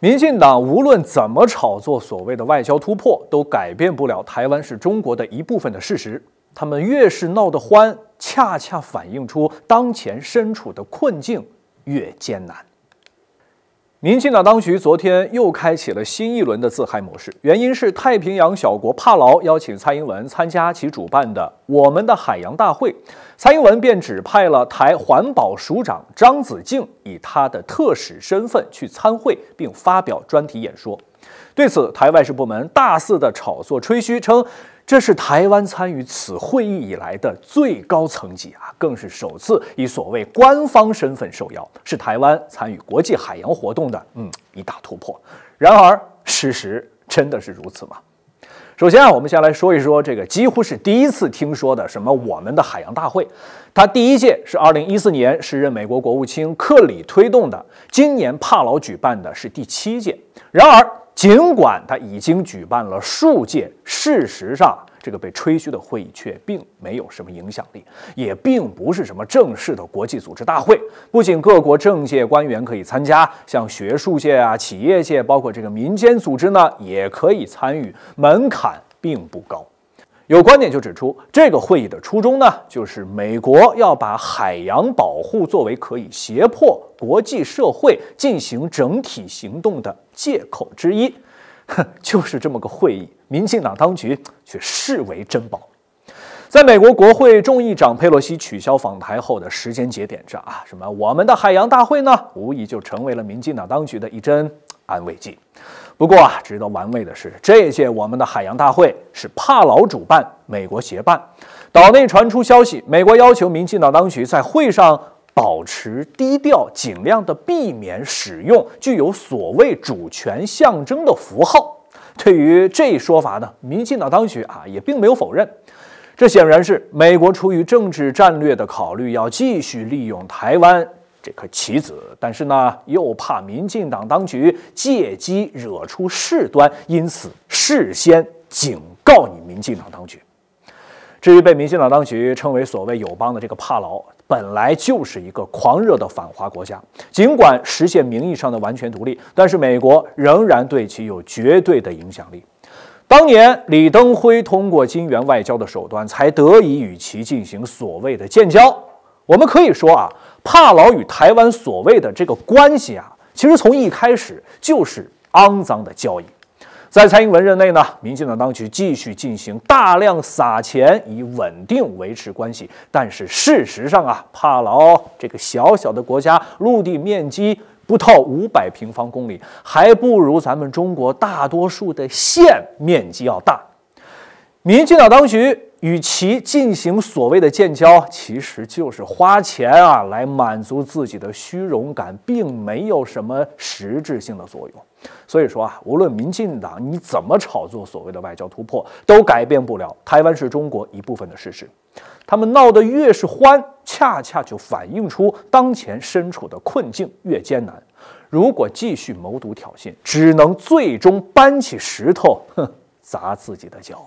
民进党无论怎么炒作所谓的外交突破，都改变不了台湾是中国的一部分的事实。他们越是闹得欢，恰恰反映出当前身处的困境越艰难。民进党当局昨天又开启了新一轮的自嗨模式，原因是太平洋小国帕劳邀请蔡英文参加其主办的“我们的海洋”大会，蔡英文便指派了台环保署长张子静以他的特使身份去参会，并发表专题演说。对此，台外事部门大肆的炒作吹嘘，称这是台湾参与此会议以来的最高层级啊，更是首次以所谓官方身份受邀，是台湾参与国际海洋活动的嗯一大突破。然而，事实真的是如此吗？首先啊，我们先来说一说这个几乎是第一次听说的什么我们的海洋大会，它第一届是二零一四年时任美国国务卿克里推动的，今年帕劳举办的是第七届。然而。尽管它已经举办了数届，事实上，这个被吹嘘的会议却并没有什么影响力，也并不是什么正式的国际组织大会。不仅各国政界官员可以参加，像学术界啊、企业界，包括这个民间组织呢，也可以参与，门槛并不高。有观点就指出，这个会议的初衷呢，就是美国要把海洋保护作为可以胁迫国际社会进行整体行动的借口之一，哼，就是这么个会议，民进党当局却视为珍宝。在美国国会众议长佩洛西取消访台后的时间节点上啊，什么我们的海洋大会呢，无疑就成为了民进党当局的一针安慰剂。不过啊，值得玩味的是，这届我们的海洋大会是帕劳主办，美国协办。岛内传出消息，美国要求民进党当局在会上保持低调，尽量的避免使用具有所谓主权象征的符号。对于这一说法呢，民进党当局啊也并没有否认。这显然是美国出于政治战略的考虑，要继续利用台湾。这颗棋子，但是呢，又怕民进党当局借机惹出事端，因此事先警告你民进党当局。至于被民进党当局称为所谓“友邦”的这个帕劳，本来就是一个狂热的反华国家，尽管实现名义上的完全独立，但是美国仍然对其有绝对的影响力。当年李登辉通过金元外交的手段，才得以与其进行所谓的建交。我们可以说啊，帕劳与台湾所谓的这个关系啊，其实从一开始就是肮脏的交易。在蔡英文任内呢，民进党当局继续进行大量撒钱，以稳定维持关系。但是事实上啊，帕劳这个小小的国家，陆地面积不到五百平方公里，还不如咱们中国大多数的县面积要大。民进党当局。与其进行所谓的建交，其实就是花钱啊来满足自己的虚荣感，并没有什么实质性的作用。所以说啊，无论民进党你怎么炒作所谓的外交突破，都改变不了台湾是中国一部分的事实。他们闹得越是欢，恰恰就反映出当前身处的困境越艰难。如果继续谋独挑衅，只能最终搬起石头，哼，砸自己的脚。